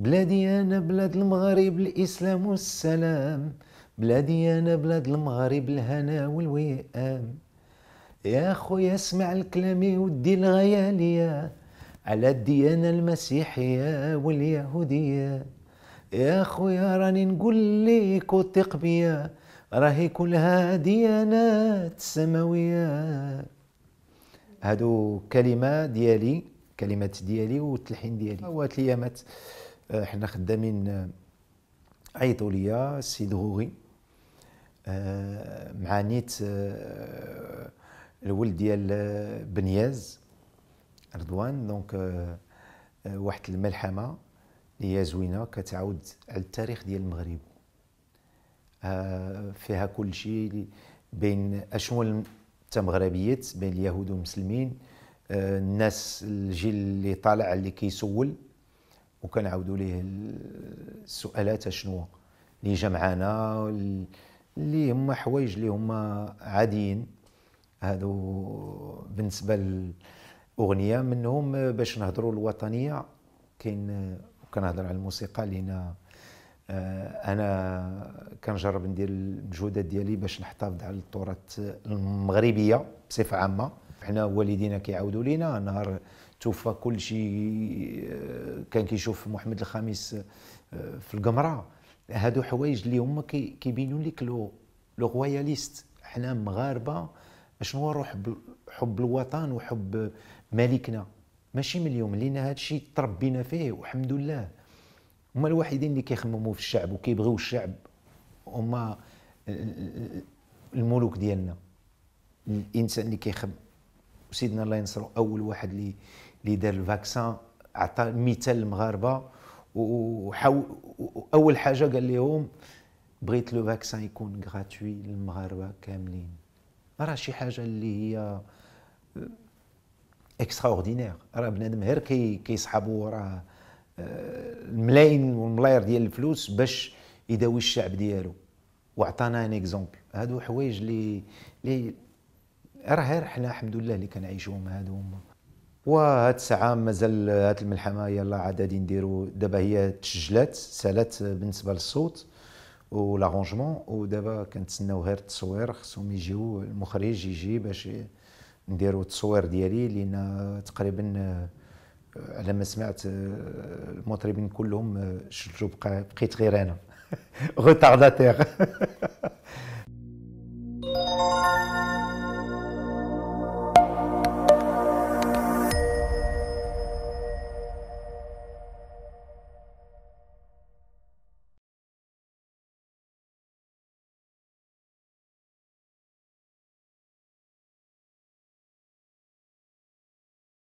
بلادي أنا بلاد المغرب الإسلام والسلام بلادي أنا بلاد المغرب الهنا والوئام يا خويا اسمع لكلامي ودي الغيالية على الديانة المسيحية واليهودية يا خويا راني نقول ليك وثق بيا راهي كلها ديانات سماوية هادو كلمة ديالي كلمات ديالي والتلحين ديالي وتليامات آه، حنا خدامين آه، عيطوا ليا السيد غوغي آه، مع نيت الولد ديال بنياز رضوان دونك واحد الملحمه اللي هي زوينه كتعاود على التاريخ ديال المغرب فيها كل شيء بين اشمل التمغربيات بين اليهود والمسلمين الناس الجيل اللي طالع اللي كيسول كي وكنعاودوا ليه السؤالات شنو اللي جمعنا اللي هما حوايج اللي هما عاديين هادو بالنسبه للاغنيه منهم باش نهضروا الوطنيه كاين وكنهضر على الموسيقى لينا آه، انا كنجرب ندير المجهودات ديالي باش نحتفظ على التراث المغربيه بصفه عامه حنا والدينا كيعاودوا لينا نهار توفى كل شيء آه، كان كيشوف محمد الخامس آه، في القمره هادو حوايج اللي هما كيبينوا لك لو لو روياليست حنا مغاربه شنو هو روح حب الوطن وحب ملكنا ماشي من اليوم لان هذا الشيء تربينا فيه والحمد لله هما الوحيدين اللي كيخمموا في الشعب وكيبغيو الشعب هما الملوك ديالنا الانسان اللي كيخمم وسيدنا الله ينصرو اول واحد اللي اللي دار الفاكسان عطى مثال للمغاربه واول حاجه قال لهم بغيت لو فاكسان يكون غراتوي للمغاربه كاملين راه شي حاجه اللي هي اكسترا آه، اوردينير راه بنادم غير كي كيصحابو راه آه، الملايين والملاير ديال الفلوس باش يداوي الشعب ديالو وعطانا ان اكزومبل هادو حوايج اللي اللي راه غير حنا الحمد لله اللي كنعيشوهم هادو هما وهاد الساعه مازال هاد الملحمه يلا عاد غادي نديرو دابا هي تسجلات سالات بالنسبه للصوت ولارونجمون ودابا كنتسناو غير التصوير خصهم يجيو المخرج يجي باش نديرو التصوير ديالي لان تقريبا على ما سمعت المطربين كلهم شجوا بقيت غير انا غوتارداتير